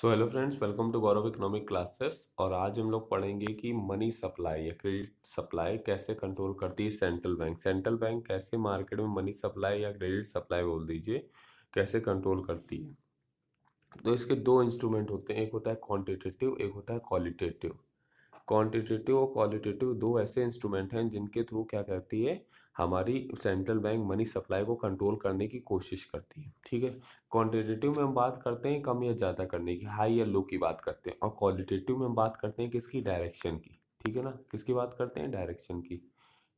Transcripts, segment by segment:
so hello friends welcome to Gaurav economic classes और आज हम लोग पढ़ेंगे कि मनी सप्लाई या क्रेडिट सप्लाई कैसे कंट्रोल करती है सेंट्रल बैंक सेंट्रल बैंक कैसे मार्केट में मनी सप्लाई या क्रेडिट सप्लाई बोल दीजिए कैसे कंट्रोल करती है तो इसके दो इंस्ट्रूमेंट होते हैं एक होता है क्वान्टिटेटिव एक होता है क्वालिटेटिव क्वान्टिटेटिव और क्वालिटेटिव दो ऐसे इंस्ट्रूमेंट हैं जिनके थ्रू क्या करती है हमारी सेंट्रल बैंक मनी सप्लाई को कंट्रोल करने की कोशिश करती है ठीक है क्वांटिटेटिव में हम बात करते हैं कम या ज़्यादा करने की हाई या लो की बात करते हैं और क्वालिटेटिव में हम बात करते हैं किसकी डायरेक्शन की ठीक है ना किसकी बात करते हैं डायरेक्शन की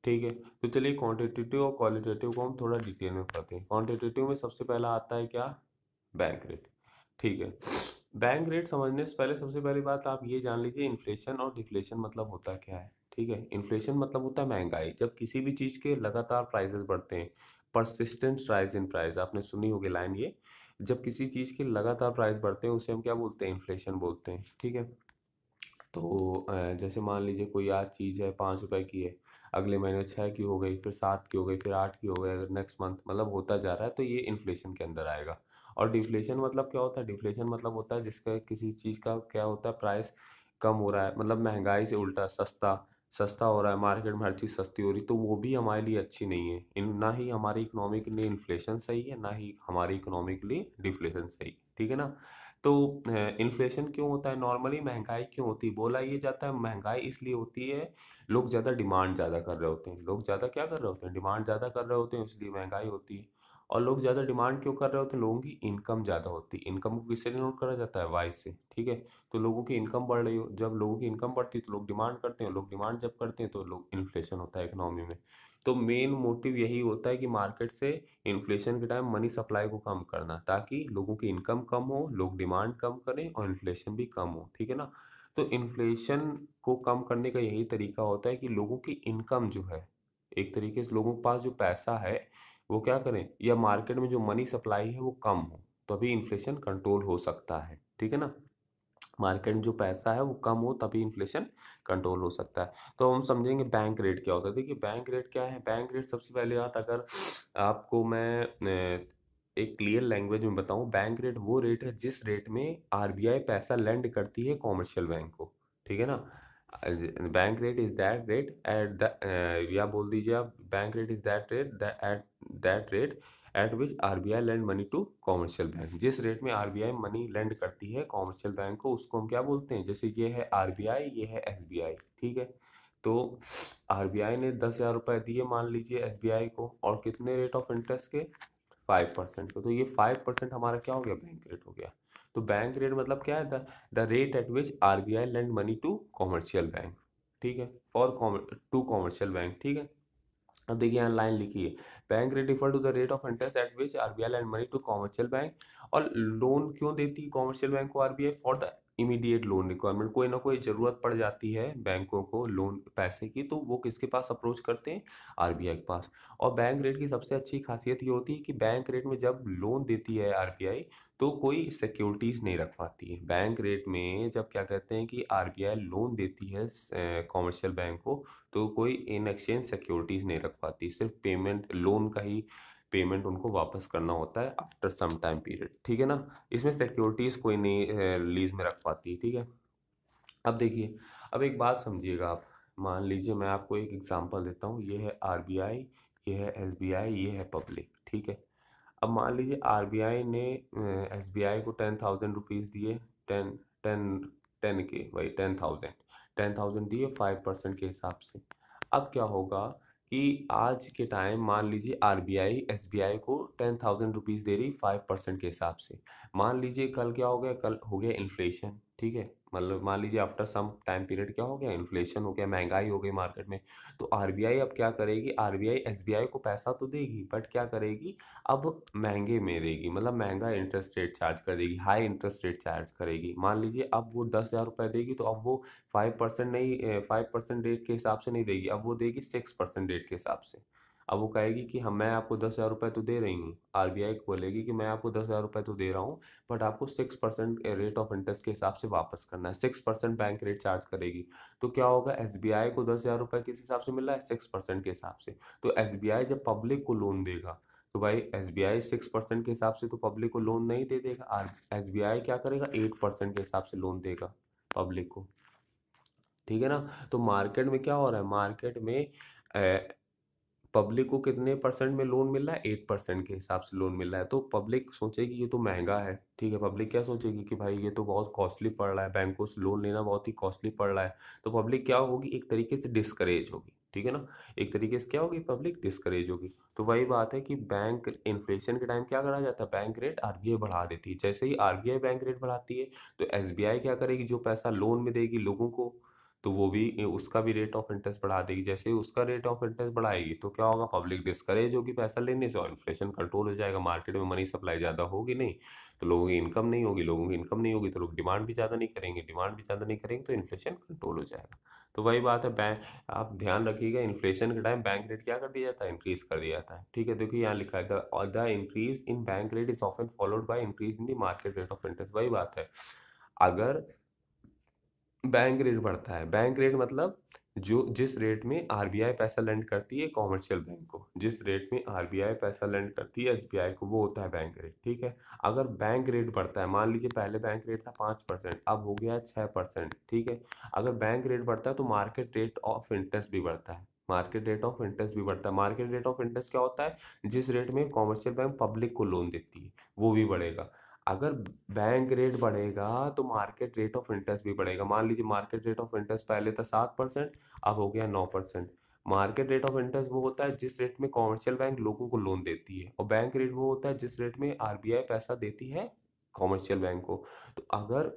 ठीक है तो चलिए क्वांटिटेटिव और क्वालिटेटिव को हम थोड़ा डिटेल में पढ़ते हैं क्वान्टिटेटिव में सबसे पहला आता है क्या बैंक रेट ठीक है बैंक रेट समझने से पहले सबसे पहली बात आप ये जान लीजिए इन्फ्लेशन और डिफ्लेशन मतलब होता क्या है ठीक है इन्फ्लेशन मतलब होता है महंगाई जब किसी भी चीज़ के लगातार प्राइजेस बढ़ते हैं परसिस्टेंट राइज इन प्राइस आपने सुनी होगी लाइन ये जब किसी चीज़ के लगातार प्राइस बढ़ते हैं उसे हम क्या बोलते हैं इन्फ्लेशन बोलते हैं ठीक है तो जैसे मान लीजिए कोई आज चीज़ है पाँच रुपए की है अगले महीने छः की हो गई फिर सात की हो गई फिर आठ की हो गई नेक्स्ट मंथ मतलब होता जा रहा है तो ये इन्फ्लेशन के अंदर आएगा और डिफ्लेशन मतलब क्या होता है डिफ्लेशन मतलब होता है जिसका किसी चीज़ का क्या होता है प्राइस कम हो रहा है मतलब महंगाई से उल्टा सस्ता सस्ता हो रहा है मार्केट में हर चीज़ सस्ती हो रही तो वो भी हमारे लिए अच्छी नहीं है इन ना ही हमारी इकोनॉमी के लिए इन्फ्लेशन सही है ना ही हमारी इकोनॉमी के लिए डिफ्लेशन सही ठीक है ना तो इन्फ्लेशन क्यों होता है नॉर्मली महंगाई क्यों होती है बोला ये जाता है महंगाई इसलिए होती है लोग ज़्यादा डिमांड ज़्यादा कर रहे होते हैं लोग ज़्यादा क्या कर रहे होते हैं डिमांड ज़्यादा कर रहे होते हैं इसलिए महंगाई होती है और लोग ज़्यादा डिमांड क्यों कर रहे होते हैं लोगों की इनकम ज़्यादा होती है इनकम को किससे डिनोट करा जाता है वाई से ठीक है तो लोगों की इनकम बढ़ रही हो जब लोगों की इनकम बढ़ती है तो लोग डिमांड करते हैं लोग डिमांड जब करते हैं तो लोग इन्फ्लेशन होता है इकोनॉमी में तो मेन मोटिव यही होता है कि मार्केट से इन्फ्लेशन के टाइम मनी सप्लाई को कम करना ताकि लोगों की इनकम कम हो लोग डिमांड कम करें और इन्फ्लेशन भी कम हो ठीक है ना तो इन्फ्लेशन को कम करने का यही तरीका होता है कि लोगों की इनकम जो है एक तरीके से लोगों के पास जो पैसा है वो क्या करें या मार्केट में जो मनी सप्लाई है वो कम हो तभी इन्फ्लेशन कंट्रोल हो सकता है ठीक है ना मार्केट में जो पैसा है वो कम हो तभी इन्फ्लेशन कंट्रोल हो सकता है तो हम समझेंगे बैंक रेट क्या होता है देखिए बैंक रेट क्या है बैंक रेट सबसे पहले बात अगर आपको मैं एक क्लियर लैंग्वेज में बताऊं बैंक रेट वो रेट है जिस रेट में आरबीआई पैसा लैंड करती है कॉमर्शियल बैंक को ठीक है ना bank rate is that rate at the या बोल दीजिए आप bank rate is that rate at that rate at which R B I lend money to commercial bank जिस रेट में R B I money lend करती है commercial bank को उसको हम क्या बोलते हैं जैसे ये है आर बी आई ये है एस बी आई ठीक है तो आर बी आई ने दस हज़ार रुपये दिए मान लीजिए एस बी आई को और कितने रेट ऑफ इंटरेस्ट के फाइव परसेंट को तो ये फाइव परसेंट हमारा क्या हो गया बैंक रेट हो गया तो बैंक रेट मतलब क्या है the rate at which R B I lend money to commercial bank ठीक है फॉर टू कॉमर्शियल बैंक ठीक है अब देखिए यहाँ लाइन लिखी है bank rate refer to the rate of interest at which RBI lend money to commercial bank और लोन क्यों देती है कॉमर्शियल बैंक को RBI for the immediate loan requirement कोई ना कोई ज़रूरत पड़ जाती है बैंकों को लोन पैसे की तो वो किसके पास अप्रोच करते हैं आरबीआई के पास और बैंक रेट की सबसे अच्छी खासियत ये होती है कि बैंक रेट में जब लोन देती है आरबीआई तो कोई सिक्योरिटीज़ नहीं रख पाती बैंक रेट में जब क्या कहते हैं कि आरबीआई लोन देती है कॉमर्शियल बैंक को तो कोई इन एक्सचेंज सिक्योरिटीज़ नहीं रख पाती सिर्फ पेमेंट लोन का ही पेमेंट उनको वापस करना होता है आफ्टर सम टाइम पीरियड ठीक है ना इसमें सिक्योरिटीज़ कोई नहीं लीज में रख पाती ठीक है अब देखिए अब एक बात समझिएगा आप मान लीजिए मैं आपको एक एग्जांपल देता हूँ ये है आरबीआई ये है एसबीआई ये है पब्लिक ठीक है अब मान लीजिए आर ने एस को टेन थाउजेंड रुपीज़ दिए टेन टेन टेन के भाई टेन थाउजेंड टेन थाउजेंड दिए फाइव परसेंट के हिसाब से अब क्या होगा कि आज के टाइम मान लीजिए R B I S B I को टेन थाउजेंड रुपीज़ दे रही फाइव परसेंट के हिसाब से मान लीजिए कल क्या हो गया कल हो गया इन्फ्लेशन ठीक है मतलब मान लीजिए आफ्टर सम टाइम पीरियड क्या हो गया इन्फ्लेशन हो गया महंगाई हो गई मार्केट में तो आरबीआई अब क्या करेगी आरबीआई एसबीआई को पैसा तो देगी बट क्या करेगी अब महंगे में देगी मतलब महंगा इंटरेस्ट रेट चार्ज करेगी हाई इंटरेस्ट रेट चार्ज करेगी मान लीजिए अब वो दस हज़ार रुपये देगी तो अब वो फाइव परसेंट नहीं फाइव परसेंट रेट के हिसाब से नहीं देगी अब वो देगी सिक्स परसेंट रेट के हिसाब से अब वो कहेगी कि हम मैं आपको दस हज़ार रुपये तो दे रही हूँ आर बी आई बोलेगी कि मैं आपको दस हज़ार रुपये तो दे रहा हूँ बट आपको six percent rate of interest के हिसाब से वापस करना है six percent bank rate charge करेगी तो क्या होगा एस बी आई को दस हज़ार रुपये किस हिसाब से मिल रहा है सिक्स परसेंट के हिसाब से तो एस बी आई जब पब्लिक को लोन देगा तो भाई S B I six percent के हिसाब से तो पब्लिक को लोन नहीं दे देगा आर एस बी आई क्या करेगा एट परसेंट के हिसाब से लोन देगा पब्लिक को ठीक है ना तो मार्केट में क्या हो रहा है मार्केट में पब्लिक को कितने परसेंट में लोन मिल रहा है एट परसेंट के हिसाब से लोन मिल रहा है तो पब्लिक सोचेगी ये तो महंगा है ठीक है पब्लिक क्या सोचेगी कि भाई ये तो बहुत कॉस्टली पड़ रहा है बैंकों से लोन लेना बहुत ही कॉस्टली पड़ रहा है तो पब्लिक क्या होगी एक तरीके से डिस्करेज होगी ठीक है ना एक तरीके से क्या होगी पब्लिक डिस्करेज होगी तो वही बात है कि बैंक इन्फ्लेशन के टाइम क्या करा जाता है बैंक रेट आर बढ़ा देती है जैसे ही आर बैंक रेट बढ़ाती है तो एस क्या करेगी जो पैसा लोन में देगी लोगों को तो वो भी उसका भी रेट ऑफ इंटरेस्ट बढ़ा देगी जैसे ही उसका रेट ऑफ इंटरेस्ट बढ़ाएगी तो क्या होगा पब्लिक डिस्करेज होगी पैसा लेने से और इन्फ्लेशन कंट्रोल हो जाएगा मार्केट में मनी सप्लाई ज़्यादा होगी नहीं तो लोगों की इनकम नहीं होगी लोगों की इनकम नहीं होगी तो लोग डिमांड भी ज़्यादा नहीं करेंगे डिमांड भी ज़्यादा नहीं करेंगे तो इन्फ्लेशन कंट्रोल हो जाएगा तो वही बात है बैंक आप ध्यान रखिएगा इन्फ्लेशन के टाइम बैंक रेट क्या कर दिया जाता है इंक्रीज़ कर दिया जाता है ठीक है देखिए यहाँ लिखा है the increase in bank rate is often followed by increase in the market rate of interest वही बात है अगर बैंक रेट बढ़ता है बैंक रेट मतलब जो जिस रेट में आरबीआई पैसा लेंड करती है कॉमर्शियल बैंक को जिस रेट में आरबीआई पैसा लेंड करती है एस को वो होता है बैंक रेट ठीक है अगर बैंक रेट बढ़ता है मान लीजिए पहले बैंक रेट था पाँच परसेंट अब हो गया है छः परसेंट ठीक है अगर बैंक रेट बढ़ता है तो मार्केट रेट ऑफ इंटरेस्ट भी बढ़ता है मार्केट रेट ऑफ इंटरेस्ट भी बढ़ता है मार्केट रेट ऑफ इंटरेस्ट क्या होता है जिस रेट में कॉमर्शियल बैंक पब्लिक को लोन देती है वो भी बढ़ेगा अगर बैंक रेट बढ़ेगा तो मार्केट रेट ऑफ इंटरेस्ट भी बढ़ेगा मान लीजिए मार्केट रेट ऑफ इंटरेस्ट पहले था सात परसेंट अब हो गया नौ percent market rate of interest वो होता है जिस रेट में कॉमर्शियल बैंक लोगों को लोन देती है और बैंक रेट वो होता है जिस रेट में आरबीआई पैसा देती है कॉमर्शियल बैंक को तो अगर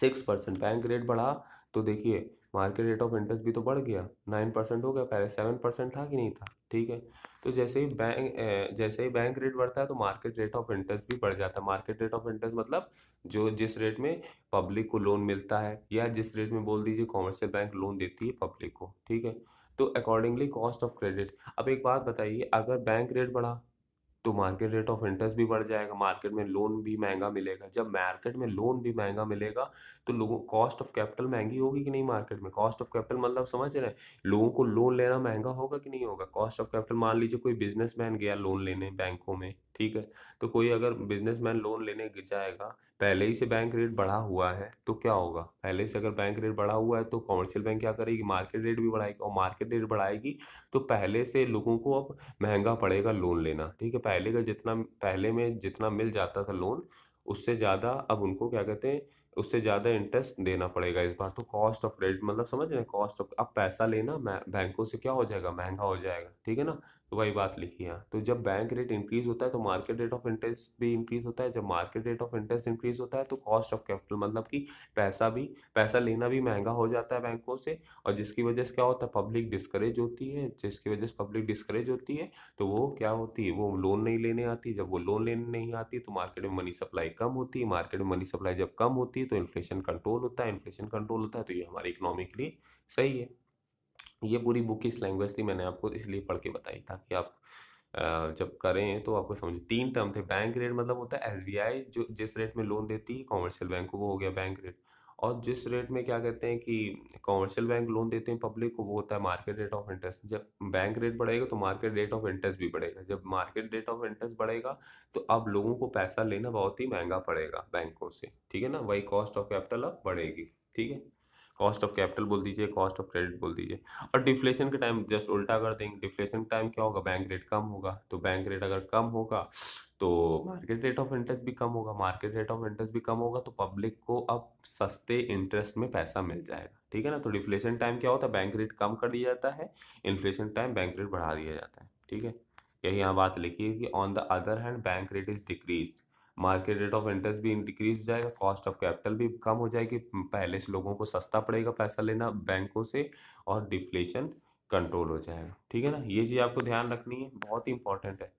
सिक्स परसेंट बैंक रेट बढ़ा तो देखिए मार्केट रेट ऑफ इंटरेस्ट भी तो बढ़ गया नाइन परसेंट हो गया पहले सेवन परसेंट था कि नहीं था ठीक है तो जैसे ही बैंक जैसे ही बैंक रेट बढ़ता है तो मार्केट रेट ऑफ इंटरेस्ट भी बढ़ जाता है मार्केट रेट ऑफ इंटरेस्ट मतलब जो जिस रेट में पब्लिक को लोन मिलता है या जिस रेट में बोल दीजिए कॉमर्शियल बैंक लोन देती है पब्लिक को ठीक है तो अकॉर्डिंगली कॉस्ट ऑफ क्रेडिट अब एक बात बताइए अगर बैंक रेट बढ़ा तो मार्केट रेट ऑफ इंटरेस्ट भी बढ़ जाएगा मार्केट में लोन भी महंगा मिलेगा जब मार्केट में लोन भी महंगा मिलेगा तो लोगों कॉस्ट ऑफ कैपिटल महंगी होगी कि नहीं मार्केट में कॉस्ट ऑफ कैपिटल मतलब समझ रहे हैं लोगों को लोन लेना महंगा होगा कि नहीं होगा कॉस्ट ऑफ कैपिटल मान लीजिए कोई बिजनेसमैन गया लोन लेने बैंकों में ठीक है तो कोई अगर बिजनेसमैन लोन लेने जाएगा पहले ही से बैंक रेट बढ़ा हुआ है तो क्या होगा पहले से अगर बैंक रेट बढ़ा हुआ है तो कमर्शियल बैंक क्या करेगी मार्केट रेट भी बढ़ाएगी और मार्केट रेट बढ़ाएगी तो पहले से लोगों को अब महंगा पड़ेगा लोन लेना ठीक है पहले का जितना पहले में जितना मिल जाता था लोन उससे ज़्यादा अब उनको क्या कहते हैं उससे ज़्यादा इंटरेस्ट देना पड़ेगा इस बार तो कॉस्ट ऑफ क्रेडिट मतलब समझ रहे हैं कॉस्ट ऑफ अब पैसा लेना बैंकों से क्या हो जाएगा महंगा हो जाएगा ठीक है ना तो वही बात लिखी यहाँ तो जब बैंक रेट इंक्रीज होता है तो मार्केट रेट ऑफ इंटरेस्ट भी इंक्रीज होता है जब market rate of interest increase होता है तो कॉस्ट ऑफ कैपिटल मतलब कि पैसा भी पैसा लेना भी महंगा हो जाता है बैंकों से और जिसकी वजह से क्या होता है पब्लिक डिस्करेज होती है जिसकी वजह से पब्लिक डिस्करेज होती है तो वो क्या होती है वो लोन नहीं लेने आती जब वो लोन लेने नहीं आती तो मार्केट में मनी सप्लाई कम होती है मार्केट में मनी सप्लाई जब कम होती है तो इन्फ्लेशन कंट्रोल होता है इन्फ्लेशन कंट्रोल होता है तो ये हमारी इकोनॉमी के लिए सही है ये पूरी बुक इस लैंग्वेज थी मैंने आपको इसलिए पढ़ के बताई ताकि आप जब करें तो आपको समझ तीन टर्म थे बैंक रेट मतलब होता है एस जो जिस रेट में लोन देती है कॉमर्शियल बैंक को वो हो गया बैंक रेट और जिस रेट में क्या कहते हैं कि कॉमर्शियल बैंक लोन देते हैं पब्लिक को वो होता है मार्केट रेट ऑफ इंटरेस्ट जब बैंक रेट बढ़ेगा तो मार्केट रेट ऑफ इंटरेस्ट भी बढ़ेगा जब मार्केट रेट ऑफ इंटरेस्ट बढ़ेगा तो अब लोगों को पैसा लेना बहुत ही महंगा पड़ेगा बैंकों से ठीक है ना वही कॉस्ट ऑफ कैपिटल अब बढ़ेगी ठीक है कॉस्ट ऑफ कैपिटल बोल दीजिए कॉस्ट ऑफ क्रेडिट बोल दीजिए और डिफ्लेशन के टाइम जस्ट उल्टा कर देंगे डिफ्लेशन टाइम क्या होगा बैंक रेट कम होगा तो बैंक रेट अगर कम होगा तो मार्केट रेट ऑफ इंटरेस्ट भी कम होगा मार्केट रेट ऑफ इंटरेस्ट भी कम होगा तो पब्लिक को अब सस्ते इंटरेस्ट में पैसा मिल जाएगा ठीक है ना तो डिफ्लेशन टाइम क्या होता है बैंक रेट कम कर दिया जाता है इन्फ्लेशन टाइम बैंक रेट बढ़ा दिया जाता है ठीक है यही यहाँ बात लिखी है कि on the other hand bank rate is decrease market rate of interest भी डिक्रीज हो जाएगा कॉस्ट ऑफ कैपिटल भी कम हो जाएगी पहले से लोगों को सस्ता पड़ेगा पैसा लेना बैंकों से और डिफ्लेशन कंट्रोल हो जाएगा ठीक है ना ये चीज़ आपको ध्यान रखनी है बहुत ही इंपॉर्टेंट है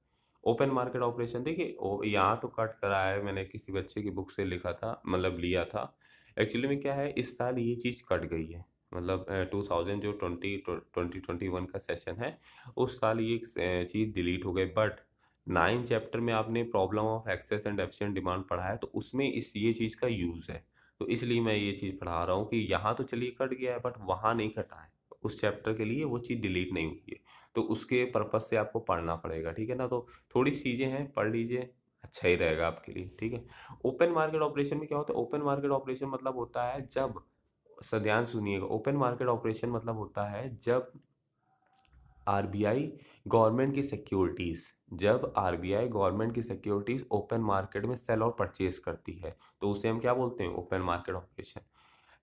ओपन मार्केट ऑपरेशन देखिए यहाँ तो कट कराया है मैंने किसी बच्चे की बुक से लिखा था मतलब लिया था एक्चुअली में क्या है इस साल ये चीज़ कट गई है मतलब टू थाउजेंड जो ट्वेंटी ट्वेंटी ट्वेंटी वन का सेशन है उस साल ये चीज़ डिलीट हो गई बट नाइन्थ चैप्टर में आपने problem of excess and efficient demand पढ़ा है तो उसमें इस ये चीज़ का यूज़ है तो इसलिए मैं ये चीज़ पढ़ा रहा हूँ कि यहाँ तो चलिए कट गया है बट वहाँ नहीं कटा है उस चैप्टर के लिए वो चीज़ डिलीट नहीं हुई है तो उसके पर्पज़ से आपको पढ़ना पड़ेगा ठीक है ना तो थोड़ी चीज़ें हैं पढ़ लीजिए अच्छा ही रहेगा आपके लिए ठीक है ओपन मार्केट ऑपरेशन में क्या होता है ओपन मार्केट ऑपरेशन मतलब होता है जब सध्यान सुनिएगा ओपन मार्केट ऑपरेशन मतलब होता है जब आरबीआई गवर्नमेंट की सिक्योरिटीज़ जब आरबीआई गवर्नमेंट की सिक्योरिटीज़ ओपन मार्केट में सेल और परचेज करती है तो उसे हम क्या बोलते हैं ओपन मार्केट ऑपरेशन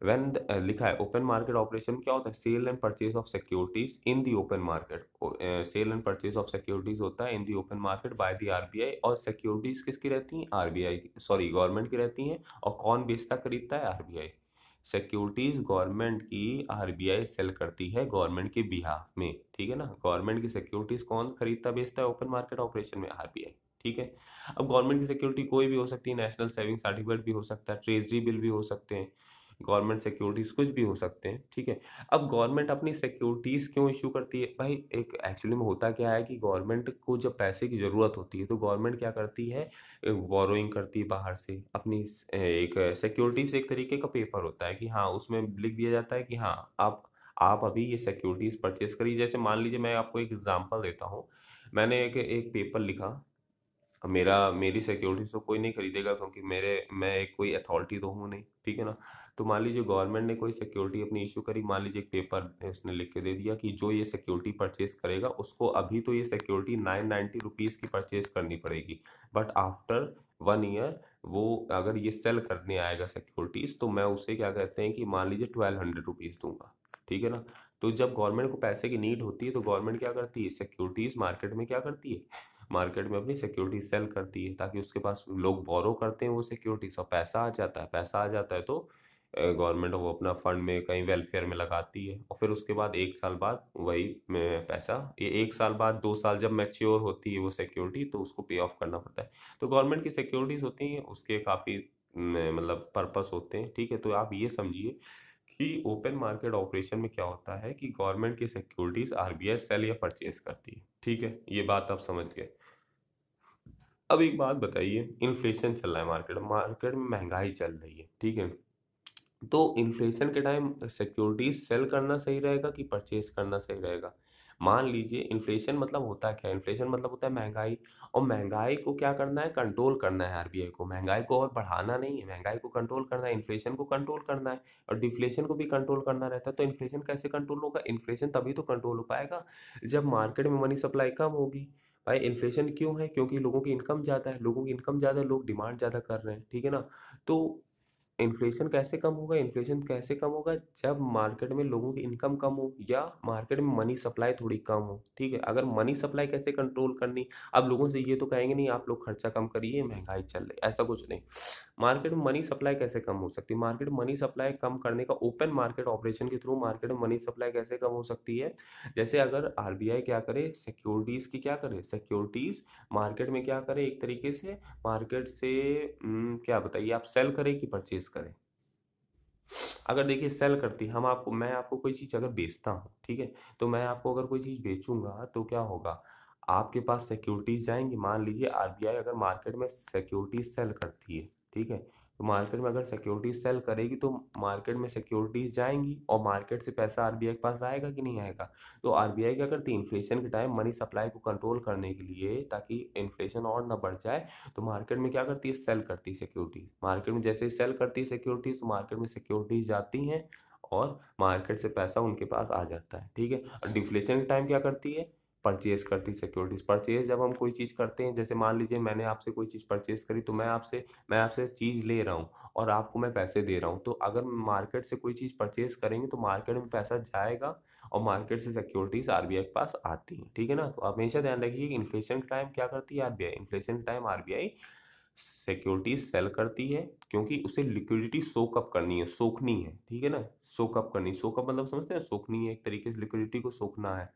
वैन लिखा है ओपन मार्केट ऑपरेशन क्या होता है sale and purchase of securities in the open market sale and purchase of securities होता है in the open market by the R B I और सिक्योरिटीज किसकी रहती हैं R B I sorry government की रहती हैं और कौन बेचता खरीदता है R B I securities government की आरबीआई सेल करती है गवर्नमेंट के बिहाफ में ठीक है ना गवर्नमेंट की सिक्योरिटीज़ कौन खरीदता बेचता है ओपन मार्केट ऑपरेशन में आरबीआई ठीक है अब गवर्नमेंट की सिक्योरिटी कोई भी हो सकती है नेशनल सेविंग सर्टिफिकेट भी हो सकता है ट्रेजरी बिल भी हो सकते हैं गवर्नमेंट सिक्योरिटीज़ कुछ भी हो सकते हैं ठीक है अब गवर्नमेंट अपनी सिक्योरिटीज़ क्यों इशू करती है भाई एक एक्चुअली में होता क्या है कि गवर्नमेंट को जब पैसे की ज़रूरत होती है तो गवर्नमेंट क्या करती है बोरोइंग करती है बाहर से अपनी एक सिक्योरिटीज़ एक तरीके का पेपर होता है कि हाँ उसमें लिख दिया जाता है कि हाँ आप आप अभी ये सिक्योरिटीज़ परचेज करिए जैसे मान लीजिए मैं आपको एक एग्ज़ाम्पल देता हूँ मैंने एक एक पेपर लिखा मेरा मेरी सिक्योरिटीज़ तो कोई नहीं खरीदेगा क्योंकि मेरे मैं कोई अथॉरिटी तो हूँ नहीं ठीक है ना तो मान लीजिए गवर्नमेंट ने कोई सिक्योरिटी अपनी इशू करी मान लीजिए एक पेपर उसने लिख के दे दिया कि जो ये सिक्योरिटी परचेज करेगा उसको अभी तो ये सिक्योरिटी नाइन नाइन्टी रुपीज़ की परचेज करनी पड़ेगी बट आफ्टर वन ईयर वो अगर ये सेल करने आएगा सिक्योरिटीज़ तो मैं उसे क्या कहते हैं कि मान लीजिए ट्वेल्व हंड्रेड रुपीज़ दूंगा ठीक है ना तो जब गवर्नमेंट को पैसे की नीड होती है तो गवर्नमेंट क्या करती है सिक्योरिटीज़ मार्केट में क्या करती है मार्केट में अपनी सिक्योरिटी सेल करती है ताकि उसके पास लोग बोरो करते हैं वो सिक्योरिटीज और पैसा आ जाता है पैसा आ जाता है तो गवर्नमेंट वो अपना फंड में कहीं वेलफेयर में लगाती है और फिर उसके बाद एक साल बाद वही पैसा ये एक साल बाद दो साल जब मैच्योर होती है वो सिक्योरिटी तो उसको पे ऑफ करना पड़ता है तो गवर्नमेंट की सिक्योरिटीज़ होती हैं उसके काफ़ी मतलब पर्पस होते हैं ठीक है तो आप ये समझिए कि ओपन मार्केट ऑपरेशन में क्या होता है कि गवर्नमेंट की सिक्योरिटीज़ आर सेल या परचेज करती है ठीक है ये बात आप समझ गए अब एक बात बताइए इन्फ्लेशन चल रहा है मार्केट मार्केट में महंगाई चल रही है ठीक है तो इन्फ्लेशन के टाइम सिक्योरिटीज सेल करना सही रहेगा कि परचेज करना सही रहेगा मान लीजिए इन्फ्लेशन मतलब होता है क्या इन्फ्लेशन मतलब होता है महंगाई और महंगाई को क्या करना है कंट्रोल करना है आरबीआई को महंगाई को और बढ़ाना नहीं है महंगाई को कंट्रोल करना है इन्फ्लेशन को कंट्रोल करना है और डिफ्लेशन को भी कंट्रोल करना रहता है तो इन्फ्लेशन कैसे कंट्रोल होगा इन्फ्लेशन तभी तो कंट्रोल हो पाएगा जब मार्केट में मनी सप्लाई कम होगी भाई इन्फ्लेशन क्यों है क्योंकि लोगों की इनकम ज़्यादा है लोगों की इनकम ज़्यादा है लोग डिमांड ज़्यादा कर रहे हैं ठीक है ना तो इन्फ्लेशन कैसे कम होगा इन्फ्लेशन कैसे कम होगा जब मार्केट में लोगों की इनकम कम हो या मार्केट में मनी सप्लाई थोड़ी कम हो ठीक है अगर मनी सप्लाई कैसे कंट्रोल करनी अब लोगों से ये तो कहेंगे नहीं आप लोग खर्चा कम करिए महंगाई चल रही ऐसा कुछ नहीं मार्केट में मनी सप्लाई कैसे कम हो सकती है मार्केट मनी सप्लाई कम करने का ओपन मार्केट ऑपरेशन के थ्रू मार्केट में मनी सप्लाई कैसे कम हो सकती है जैसे अगर आर क्या करे सिक्योरिटीज़ की क्या करे सिक्योरिटीज़ मार्केट में क्या करे एक तरीके से मार्केट से क्या बताइए आप सेल करें कि परचेज करें अगर देखिए सेल करती हम आपको मैं आपको कोई चीज़ अगर बेचता हूँ ठीक है तो मैं आपको अगर कोई चीज़ बेचूंगा तो क्या होगा आपके पास सिक्योरिटीज जाएंगी मान लीजिए आरबीआई अगर मार्केट में सिक्योरिटीज सेल करती है ठीक है तो मार्केट में अगर सिक्योरिटीज सेल करेगी तो मार्केट में सिक्योरिटीज जाएंगी और मार्केट से पैसा आरबीआई के पास आएगा कि नहीं आएगा तो आरबीआई क्या करती है इन्फ्लेशन के टाइम मनी सप्लाई को कंट्रोल करने के लिए ताकि इन्फ्लेशन और ना बढ़ जाए तो मार्केट में क्या करती है सेल करती है सिक्योरिटी मार्केट में जैसे सेल करती है सिक्योरिटीज तो मार्केट में सिक्योरिटीज जाती हैं और मार्केट से पैसा उनके पास आ जाता है ठीक है और डिफ्लेशन के टाइम क्या करती है परचेज करती सिक्योरिटीज़ परचेज जब हम कोई चीज़ करते हैं जैसे मान लीजिए मैंने आपसे कोई चीज़ परचेज करी तो मैं आपसे मैं आपसे चीज़ ले रहा हूँ और आपको मैं पैसे दे रहा हूँ तो अगर मार्केट से कोई चीज़ परचेज करेंगे तो मार्केट में पैसा जाएगा और मार्केट से सिक्योरिटीज़ आर के पास आती हैं ठीक है ना तो हमेशा ध्यान रखिए कि इन्फ्लेशन के टाइम क्या करती है आर इन्फ्लेशन के टाइम आर सिक्योरिटीज सेल करती है क्योंकि उसे लिक्विडिटी सोकअप करनी है सोखनी है ठीक है ना सोकअप करनी सोकअप मतलब समझते हैं सोखनी है एक तरीके से लिक्विडिटी को सोखना है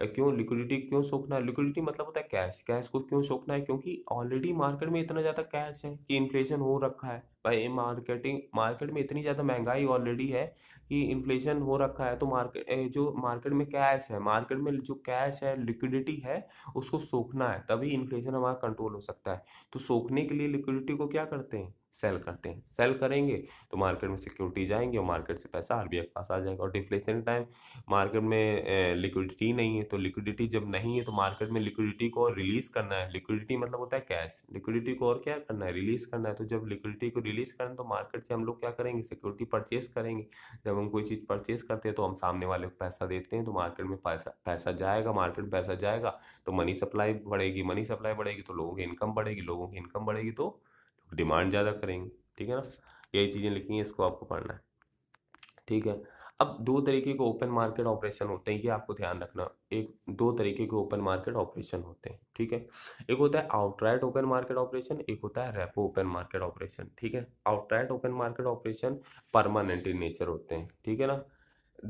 क्यों लिक्विडिटी क्यों सोखना है लिक्विडिटी मतलब होता है कैश कैश को क्यों सोखना है क्योंकि ऑलरेडी मार्केट में इतना ज़्यादा कैश है कि इन्फ्लेशन हो रखा है भाई मार्केटिंग मार्केट में इतनी ज़्यादा महंगाई ऑलरेडी है कि इन्फ्लेशन हो रखा है तो मार्केट जो मार्केट में कैश है मार्केट में जो कैश है लिक्विडिटी है उसको सोखना है तभी इन्फ्लेशन हमारा कंट्रोल हो सकता है तो सोखने के लिए लिक्विडिटी को क्या करते हैं सेल करते हैं सेल करेंगे तो मार्केट में सिक्योरिटी जाएंगे और मार्केट से पैसा आर के पास आ जाएगा और डिफ्लेशन टाइम मार्केट में लिक्विडिटी नहीं है तो लिक्विडिटी जब नहीं है तो मार्केट में लिक्विडिटी को रिलीज़ करना है लिक्विडिटी मतलब होता है कैश लिक्विडिटी को और क्या करना है रिलीज़ करना है तो जब लिक्विडिटी को रिलीज करें तो मार्केट से हम लोग क्या करेंगे सिक्योरिटी परचेस करेंगे जब हम कोई चीज़ परचेस करते हैं तो हम सामने वाले को पैसा देते हैं तो मार्केट में पैसा पैसा जाएगा मार्केट में पैसा जाएगा तो मनी सप्लाई बढ़ेगी मनी सप्लाई बढ़ेगी तो लोगों की इनकम बढ़ेगी लोगों की इनकम बढ़ेगी तो डिमांड ज़्यादा करेंगे ठीक है ना यही चीज़ें लिखी हैं इसको आपको पढ़ना है ठीक है अब दो तरीके के ओपन मार्केट ऑपरेशन होते हैं ये आपको ध्यान रखना एक दो तरीके के ओपन मार्केट ऑपरेशन होते हैं ठीक है एक होता है आउटराइट ओपन मार्केट ऑपरेशन एक होता है रेपो ओपन मार्केट ऑपरेशन ठीक है outright open market operation permanent in nature होते हैं ठीक है ना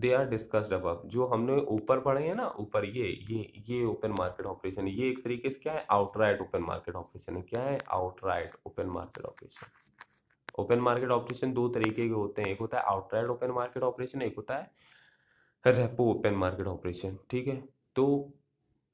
दे आर डिस्कस्ड अब जो हमने ऊपर पढ़े हैं ना ऊपर ये ये ये ओपन मार्केट ऑपरेशन ये एक तरीके से क्या है आउटराइट ओपन मार्केट ऑपरेशन है क्या है outright open market operation open market operation दो तरीके के होते हैं एक होता है आउटराइड ओपन मार्केट ऑपरेशन एक होता है रेपो ओपन मार्केट ऑपरेशन ठीक है तो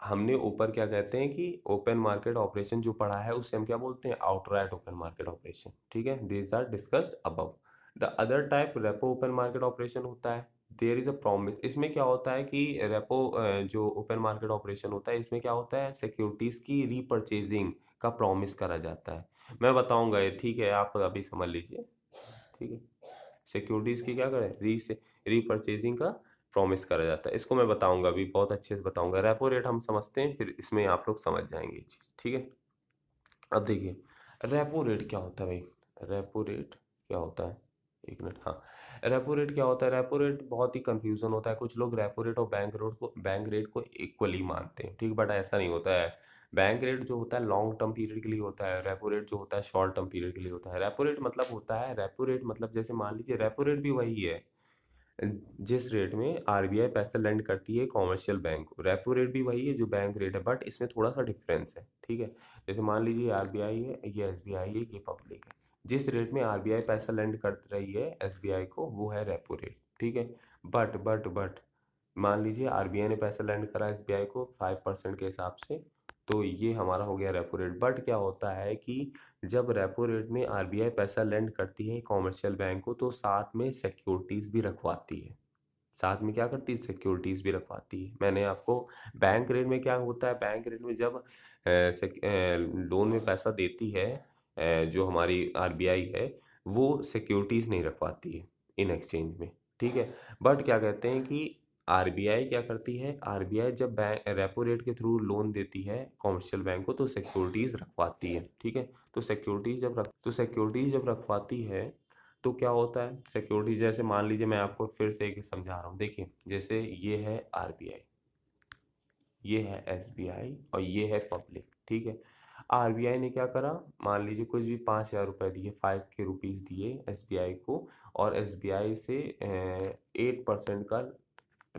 हमने ऊपर क्या कहते हैं कि ओपन मार्केट ऑपरेशन जो पढ़ा है उससे हम क्या बोलते हैं आउटराइड ओपन मार्केट ऑपरेशन ठीक है this are discussed above the other type repo open market operation होता है देयर इज़ अ प्रॉमिस इसमें क्या होता है कि रेपो जो ओपन मार्केट ऑपरेशन होता है इसमें क्या होता है सिक्योरिटीज़ की रीपरचेजिंग का प्रॉमिस करा जाता है मैं बताऊंगा ये ठीक है आप अभी समझ लीजिए ठीक है सिक्योरिटीज़ की क्या करें री से रीपरचेजिंग का प्रॉमिस करा जाता है इसको मैं बताऊंगा अभी बहुत अच्छे से बताऊंगा रेपो रेट हम समझते हैं फिर इसमें आप लोग समझ जाएंगे ठीक है अब देखिए रेपो रेट क्या होता है भाई रेपो रेट क्या होता है एक मिनट हाँ रेपो रेट क्या होता है रेपो रेट बहुत ही कंफ्यूजन होता है कुछ लोग रेपो रेट और बैंक रोड को बैंक रेट को इक्वली मानते हैं ठीक बट ऐसा नहीं होता है बैंक रेट जो होता है लॉन्ग टर्म पीरियड के लिए होता है रेपो रेट जो होता है शॉर्ट टर्म पीरियड के लिए होता है रेपो रेट मतलब होता है रेपो रेट मतलब जैसे मान लीजिए रेपो रेट भी वही है जिस रेट में आई पैसा लैंड करती है कॉमर्शियल बैंक को रेपो रेट भी वही है जो बैंक रेट है बट इसमें थोड़ा सा डिफरेंस है ठीक है जैसे मान लीजिए आई है ये आई है ये पब्लिक है जिस रेट में आई पैसा लैंड कर रही है आई को वो है रेपो रेट ठीक है बट बट बट मान लीजिए आई ने पैसा लैंड करा आई को फाइव परसेंट के हिसाब से तो ये हमारा हो गया रेपो रेट बट क्या होता है कि जब रेपो रेट में आरबीआई पैसा लेंड करती है कॉमर्शियल बैंक को तो साथ में सिक्योरिटीज़ भी रखवाती है साथ में क्या करती है सिक्योरिटीज़ भी रखवाती है मैंने आपको बैंक रेट में क्या होता है बैंक रेट में जब लोन में पैसा देती है जो हमारी आर है वो सिक्योरिटीज़ नहीं रखवाती है इन एक्सचेंज में ठीक है बट क्या कहते हैं कि आरबीआई क्या करती है आरबीआई जब बैंक रेपो रेट के थ्रू लोन देती है कॉमर्शियल बैंक को तो सिक्योरिटीज़ रखवाती है ठीक है तो सिक्योरिटीज़ जब रख तो सिक्योरिटीज़ जब रखवाती है तो क्या होता है सिक्योरिटी जैसे मान लीजिए मैं आपको फिर से एक समझा रहा हूँ देखिए जैसे ये है आर ये है एस और ये है पब्लिक ठीक है आर ने क्या करा मान लीजिए कुछ भी पाँच हज़ार रुपये दिए फाइव के रुपीज़ दिए एस को और एस से एट परसेंट का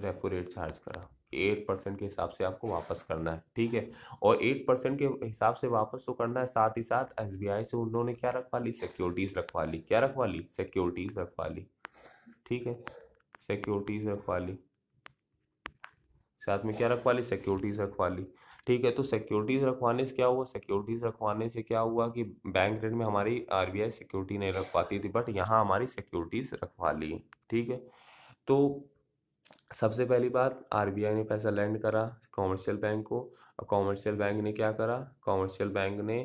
रेपो रेट चार्ज करा एट परसेंट के हिसाब से आपको वापस करना है ठीक है और एट परसेंट के हिसाब से वापस तो करना है साथ ही साथ एसबीआई से उन्होंने क्या रखवा ली सिक्योरिटीज़ रखवा ली क्या रखवा ली सिक्योरिटीज़ रखवा ली ठीक है सिक्योरिटीज़ रखवा ली साथ में क्या रखवा ली सिक्योरिटीज़ रखवा ली ठीक है तो सिक्योरिटीज़ रखवाने से क्या हुआ सिक्योरिटीज़ रखवाने से क्या हुआ कि बैंक रेट में हमारी आरबीआई सिक्योरिटी नहीं रख पाती थी बट यहाँ हमारी सिक्योरिटीज़ रखवा ली ठीक है तो सबसे पहली बात आरबीआई ने पैसा लैंड करा कॉमर्शियल बैंक को और कॉमर्शियल बैंक ने क्या करा कॉमर्शियल बैंक ने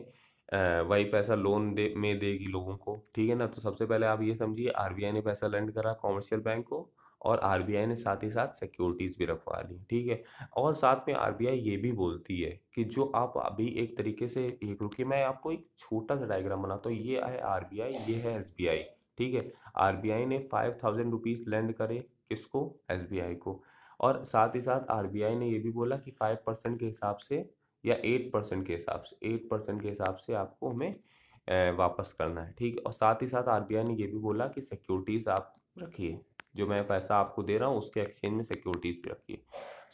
वही पैसा लोन दे में देगी लोगों को ठीक है ना तो सबसे पहले आप ये समझिए आरबीआई ने पैसा लैंड करा कॉमर्शियल बैंक को और आरबीआई ने साथ ही साथ सिक्योरिटीज़ भी रखवा ली ठीक है और साथ में आरबीआई ये भी बोलती है कि जो आप अभी एक तरीके से एक रुकी मैं आपको एक छोटा सा डायग्राम बनाता हूँ ये है आरबीआई ये है एसबीआई ठीक है आरबीआई ने फाइव थाउजेंड रुपीज़ लैंड करे किसको एस को और साथ ही साथ आर ने ये भी बोला कि फाइव परसेंट के हिसाब से या एट परसेंट के हिसाब से एट परसेंट के हिसाब से आपको हमें वापस करना है ठीक और साथ ही साथ आर ने ये भी बोला कि सिक्योरिटीज़ आप रखिए जो मैं पैसा आपको दे रहा हूँ उसके एक्सचेंज में सिक्योरिटीज़ भी रखिए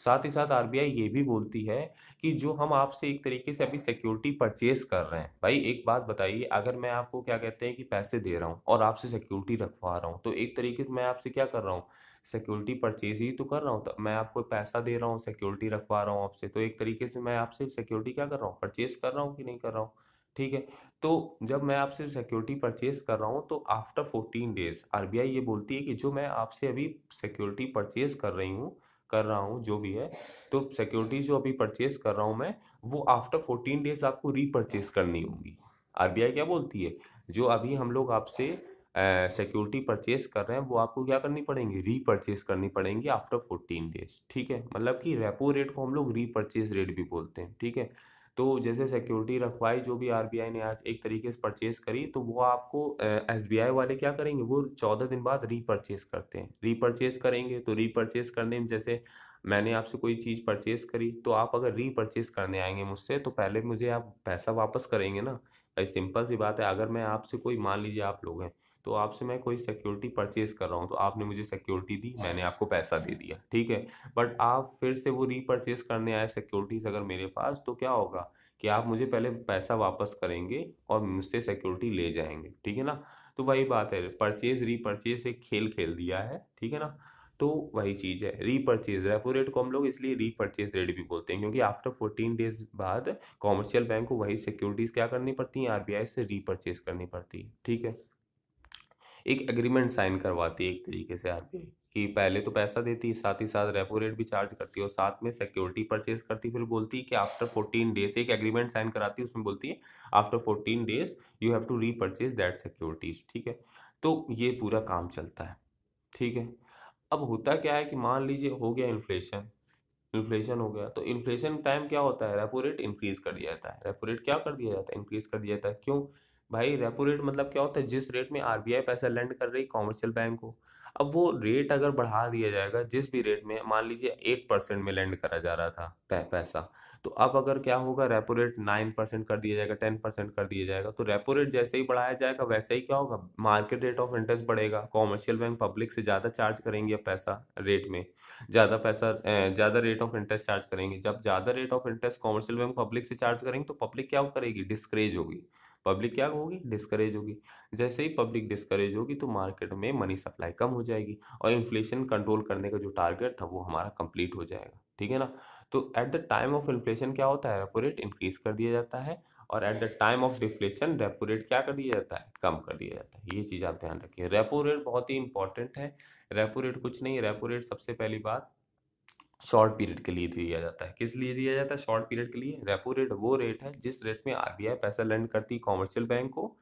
साथ ही साथ आर ये भी बोलती है कि जो हम आपसे एक तरीके से अभी सिक्योरिटी परचेज कर रहे हैं भाई एक बात बताइए अगर मैं आपको क्या कहते हैं कि पैसे दे रहा हूँ और आपसे सिक्योरिटी रखवा रहा हूँ तो एक तरीके से मैं आपसे क्या कर रहा हूँ सिक्योरिटी परचेज ही तो कर रहा हूँ मैं आपको पैसा दे रहा हूँ सिक्योरिटी रखवा रहा हूँ आपसे तो एक तरीके से मैं आपसे सिक्योरिटी क्या कर रहा हूँ परचेज कर रहा हूँ कि नहीं कर रहा हूँ ठीक है तो जब मैं आपसे सिक्योरिटी परचेज कर रहा हूँ तो आफ्टर फोर्टीन डेज आर ये बोलती है कि जो मैं आपसे अभी सिक्योरिटी परचेज कर रही हूँ कर रहा हूँ जो भी है तो सिक्योरिटी जो अभी परचेज कर रहा हूँ मैं वो आफ्टर फोर्टीन डेज आपको रीपरचेज करनी होगी आर क्या बोलती है जो अभी हम लोग आपसे सिक्योरिटी परचेस कर रहे हैं वो आपको क्या करनी पड़ेंगी रीपरचेज करनी पड़ेंगी आफ्टर फोर्टीन डेज ठीक है मतलब कि रेपो रेट को हम लोग रीपरचेज रेट भी बोलते हैं ठीक है तो जैसे सिक्योरिटी रखवाई जो भी आरबीआई ने आज एक तरीके से परचेस करी तो वो आपको एसबीआई वाले क्या करेंगे वो चौदह दिन बाद रीपरचेज करते हैं रीपरचेज करेंगे तो रीपरचेज करने में जैसे मैंने आपसे कोई चीज़ परचेस करी तो आप अगर रीपरचेज करने आएंगे मुझसे तो पहले मुझे आप पैसा वापस करेंगे ना भाई सिंपल सी बात है अगर मैं आपसे कोई मान लीजिए आप लोग हैं तो आपसे मैं कोई सिक्योरिटी परचेज कर रहा हूँ तो आपने मुझे सिक्योरिटी दी मैंने आपको पैसा दे दिया ठीक है बट आप फिर से वो रीपरचेज करने आए सिक्योरिटीज़ अगर मेरे पास तो क्या होगा कि आप मुझे पहले पैसा वापस करेंगे और मुझसे सिक्योरिटी ले जाएंगे ठीक है ना तो वही बात है परचेज रीपरचेज एक खेल खेल दिया है ठीक है ना तो वही चीज़ है रीपरचेज रेपो रेट को हम लोग इसलिए रीपरचेज रेट भी बोलते हैं क्योंकि आफ्टर फोर्टीन डेज बाद कॉमर्शियल बैंक को वही सिक्योरिटीज़ क्या करनी पड़ती हैं आरबीआई से रीपरचेज करनी पड़ती है ठीक है एक एग्रीमेंट साइन करवाती है एक तरीके से आर कि पहले तो पैसा देती है साथ ही साथ रेपो रेट भी चार्ज करती है और साथ में सिक्योरिटी परचेज करती फिर बोलती है कि आफ्टर फोर्टीन डेज एक एग्रीमेंट साइन कराती है उसमें बोलती है after fourteen days you have to repurchase that securities ठीक है तो ये पूरा काम चलता है ठीक है अब होता क्या है कि मान लीजिए हो गया इन्फ्लेशन इन्फ्लेशन हो गया तो इन्फ्लेशन टाइम क्या होता है रेपो रेट इंक्रीज़ कर दिया जाता है रेपो रेट क्या कर दिया जाता है इंक्रीज़ कर दिया जाता है क्यों भाई रेपो रेट मतलब क्या होता है जिस रेट में आरबीआई पैसा लैंड कर रही कॉमर्शियल बैंक को अब वो रेट अगर बढ़ा दिया जाएगा जिस भी रेट में मान लीजिए एट परसेंट में लैंड करा जा रहा था पैसा तो अब अगर क्या होगा रेपो रेट नाइन परसेंट कर दिया जाएगा टेन परसेंट कर दिया जाएगा तो रेपो रेट जैसे ही बढ़ाया जाएगा वैसे ही क्या होगा मार्केट रेट ऑफ इंटरेस्ट बढ़ेगा कॉमर्शियल बैंक पब्लिक से ज़्यादा चार्ज करेंगे पैसा रेट में ज़्यादा पैसा ज़्यादा रेट ऑफ इंटरेस्ट चार्ज करेंगे जब ज़्यादा rate of interest commercial bank public से चार्ज करेंगे तो पब्लिक क्या करेगी डिस्करेज होगी पब्लिक क्या होगी डिस्करेज होगी जैसे ही पब्लिक डिस्करेज होगी तो मार्केट में मनी सप्लाई कम हो जाएगी और इन्फ्लेशन कंट्रोल करने का जो टारगेट था वो हमारा कंप्लीट हो जाएगा ठीक है ना तो at the time of inflation क्या होता है रेपो रेट इंक्रीज कर दिया जाता है और at the time of deflation repo rate क्या कर दिया जाता है कम कर दिया जाता है ये चीज़ आप ध्यान रखिए रेपो रेट बहुत ही इंपॉर्टेंट है रेपो रेट कुछ नहीं है रेपो रेट सबसे पहली बात शॉर्ट पीरियड के लिए दिया जाता है किस लिए दिया जाता है शॉर्ट पीरियड के लिए रेपो रेट वो रेट है जिस रेट में आरबीआई पैसा लेंड करती है कॉमर्शियल बैंक को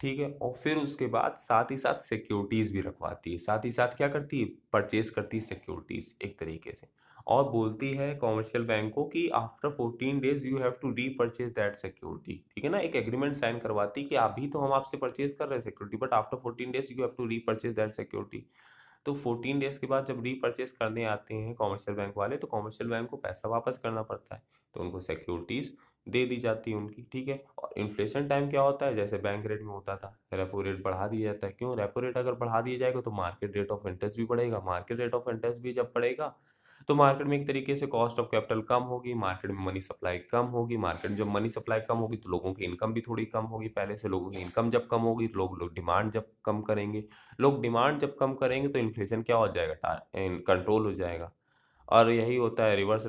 ठीक है और फिर उसके बाद साथ ही साथ सिक्योरिटीज़ भी रखवाती है साथ ही साथ क्या करती है परचेज करती है सिक्योरिटीज़ एक तरीके से और बोलती है कॉमर्शियल बैंक को कि after fourteen days you have to repurchase that security ठीक है ना एक एग्रीमेंट साइन करवाती है कि अभी तो हम आपसे परचेज कर रहे हैं security but after fourteen days you have to repurchase that security तो फोर्टीन डेज़ के बाद जब रीपर्चेस करने आते हैं कॉमर्शियल बैंक वाले तो कॉमर्शियल बैंक को पैसा वापस करना पड़ता है तो उनको सिक्योरिटीज़ दे दी जाती है उनकी ठीक है और इन्फ्लेशन टाइम क्या होता है जैसे बैंक रेट में होता था रेपो रेट बढ़ा दिया जाता है क्यों रेपो रेट अगर बढ़ा दिया जाएगा तो मार्केट रेट ऑफ इंटरेस्ट भी बढ़ेगा मार्केट रेट ऑफ इंटरेस्ट भी जब बढ़ेगा तो मार्केट में एक तरीके से कॉस्ट ऑफ कैपिटल कम होगी मार्केट में मनी सप्लाई कम होगी मार्केट में जब मनी सप्लाई कम होगी तो लोगों की इनकम भी थोड़ी कम होगी पहले से लोगों की इनकम जब कम होगी तो लोग लोग डिमांड जब कम करेंगे लोग डिमांड जब कम करेंगे तो इन्फ्लेशन क्या हो जाएगा कंट्रोल हो जाएगा और यही होता है रिवर्स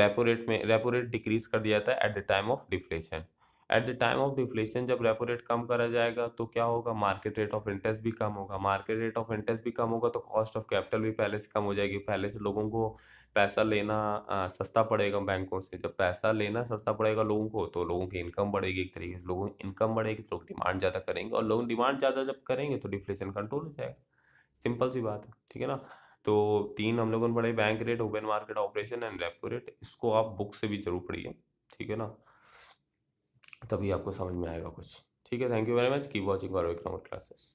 रेपो रेट में रेपो रेट डिक्रीज कर दिया जाता है at the time of deflation at the time of deflation जब रेपो रेट कम करा जाएगा तो क्या होगा मार्केट रेट ऑफ इंटरेस्ट भी कम होगा मार्केट रेट ऑफ इंटरेस्ट भी कम होगा तो कॉस्ट ऑफ कैपिटल भी पहले से कम हो जाएगी पहले से लोगों को पैसा लेना आ, सस्ता पड़ेगा बैंकों से जब पैसा लेना सस्ता पड़ेगा लोगों को तो लोगों की इनकम बढ़ेगी एक तरीके से लोगों की इनकम बढ़ेगी तो लोग डिमांड ज़्यादा करेंगे और लोग डिमांड ज़्यादा जब करेंगे तो डिफ्लेशन कंट्रोल हो जाएगा सिंपल सी बात है ठीक है ना तो तीन हम लोगों ने पढ़े bank rate open market operation and repo rate इसको आप बुक से भी जरूर पढ़िए ठीक है ना तभी आपको समझ में आएगा कुछ ठीक है thank you very much keep watching और क्लासेस